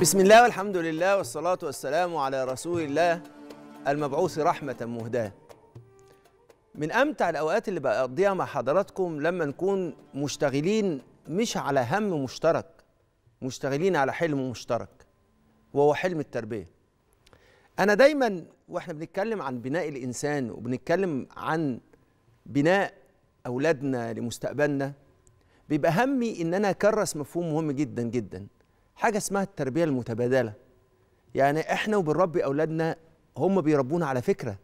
بسم الله والحمد لله والصلاة والسلام على رسول الله المبعوث رحمة مهداة من أمتع الأوقات اللي بقضيها مع حضراتكم لما نكون مشتغلين مش على هم مشترك مشتغلين على حلم مشترك وهو حلم التربية أنا دايما وإحنا بنتكلم عن بناء الإنسان وبنتكلم عن بناء أولادنا لمستقبلنا بيبقى همي إن أنا أكرس مفهوم مهم جدا جدا حاجه اسمها التربيه المتبادله يعني احنا وبنربي اولادنا هم بيربونا على فكره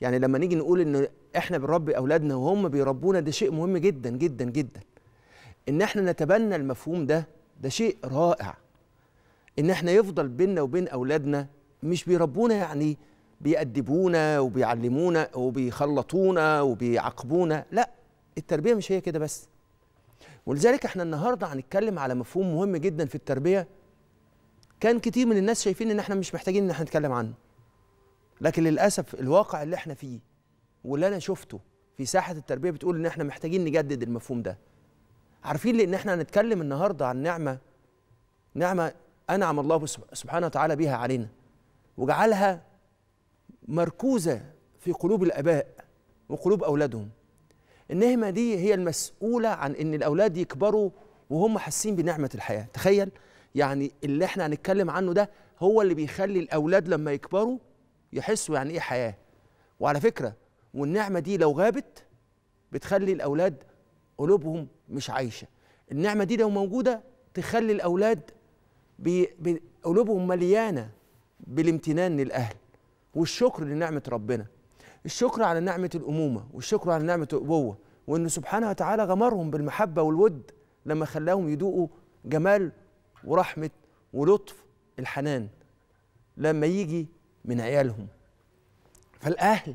يعني لما نيجي نقول ان احنا بنربي اولادنا وهم بيربونا ده شيء مهم جدا جدا جدا ان احنا نتبنى المفهوم ده ده شيء رائع ان احنا يفضل بيننا وبين اولادنا مش بيربونا يعني بيأدبونا وبيعلمونا وبيخلطونا وبيعاقبونا لا التربيه مش هي كده بس ولذلك احنا النهارده هنتكلم على مفهوم مهم جدا في التربيه كان كتير من الناس شايفين ان احنا مش محتاجين ان احنا نتكلم عنه لكن للاسف الواقع اللي احنا فيه واللي انا شفته في ساحه التربيه بتقول ان احنا محتاجين نجدد المفهوم ده عارفين لان احنا هنتكلم النهارده عن نعمه نعمه انعم الله سبحانه وتعالى بها علينا وجعلها مركوزه في قلوب الاباء وقلوب اولادهم النهمه دي هي المسؤوله عن ان الاولاد يكبروا وهم حاسين بنعمه الحياه تخيل يعني اللي احنا هنتكلم عنه ده هو اللي بيخلي الاولاد لما يكبروا يحسوا يعني ايه حياه وعلى فكره والنعمه دي لو غابت بتخلي الاولاد قلوبهم مش عايشه النعمه دي لو موجوده تخلي الاولاد قلوبهم مليانه بالامتنان للاهل والشكر لنعمه ربنا الشكر على نعمة الأمومة والشكر على نعمة الأبوة وإن سبحانه وتعالى غمرهم بالمحبة والود لما خلاهم يدوقوا جمال ورحمة ولطف الحنان لما يجي من عيالهم فالأهل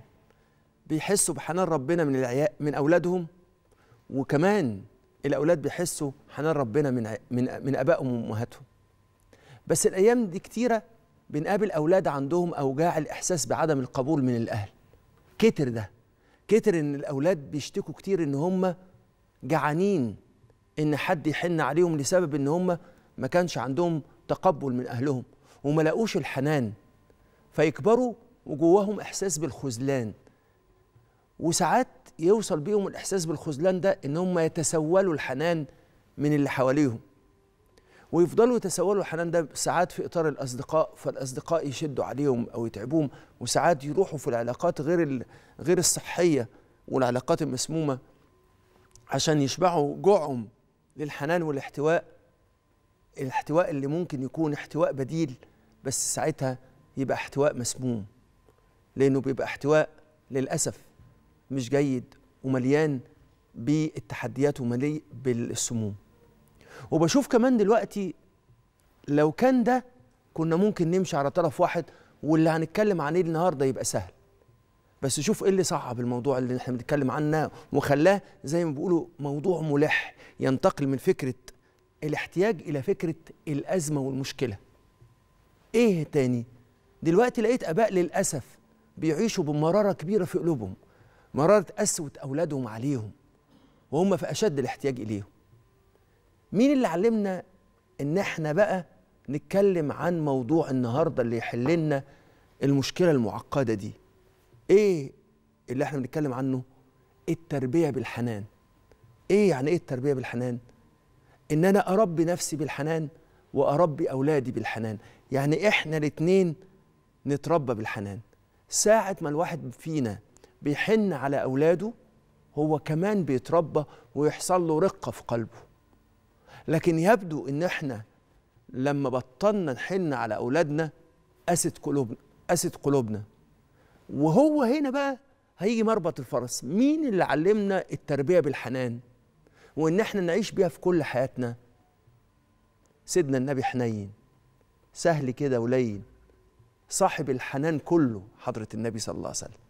بيحسوا بحنان ربنا من من أولادهم وكمان الأولاد بيحسوا حنان ربنا من من من آبائهم وأمهاتهم بس الأيام دي كتيرة بنقابل أولاد عندهم أوجاع الإحساس بعدم القبول من الأهل كتر ده كتر ان الاولاد بيشتكوا كتير ان هم جعانين ان حد يحن عليهم لسبب ان هم ما كانش عندهم تقبل من اهلهم وما لاقوش الحنان فيكبروا وجواهم احساس بالخذلان وساعات يوصل بيهم الاحساس بالخذلان ده ان هم يتسولوا الحنان من اللي حواليهم ويفضلوا يتسولوا الحنان ده ساعات في اطار الاصدقاء فالاصدقاء يشدوا عليهم او يتعبوهم وساعات يروحوا في العلاقات غير غير الصحيه والعلاقات المسمومه عشان يشبعوا جوعهم للحنان والاحتواء الاحتواء اللي ممكن يكون احتواء بديل بس ساعتها يبقى احتواء مسموم لانه بيبقى احتواء للاسف مش جيد ومليان بالتحديات ومليء بالسموم وبشوف كمان دلوقتي لو كان ده كنا ممكن نمشي على طرف واحد واللي هنتكلم عليه النهارده يبقى سهل بس شوف ايه اللي صعب الموضوع اللي احنا بنتكلم عنه وخلاه زي ما بيقولوا موضوع ملح ينتقل من فكره الاحتياج الى فكره الازمه والمشكله ايه تاني دلوقتي لقيت اباء للاسف بيعيشوا بمراره كبيره في قلوبهم مراره قسوه اولادهم عليهم وهم في اشد الاحتياج اليهم مين اللي علمنا ان احنا بقى نتكلم عن موضوع النهارده اللي يحل لنا المشكله المعقده دي ايه اللي احنا بنتكلم عنه التربيه بالحنان ايه يعني ايه التربيه بالحنان ان انا اربي نفسي بالحنان واربي اولادي بالحنان يعني احنا الاثنين نتربى بالحنان ساعه ما الواحد فينا بيحن على اولاده هو كمان بيتربى ويحصل له رقه في قلبه لكن يبدو ان احنا لما بطلنا نحن على اولادنا قست قلوبنا قست قلوبنا وهو هنا بقى هيجي مربط الفرس مين اللي علمنا التربيه بالحنان وان احنا نعيش بيها في كل حياتنا سيدنا النبي حنين سهل كده ولين صاحب الحنان كله حضره النبي صلى الله عليه وسلم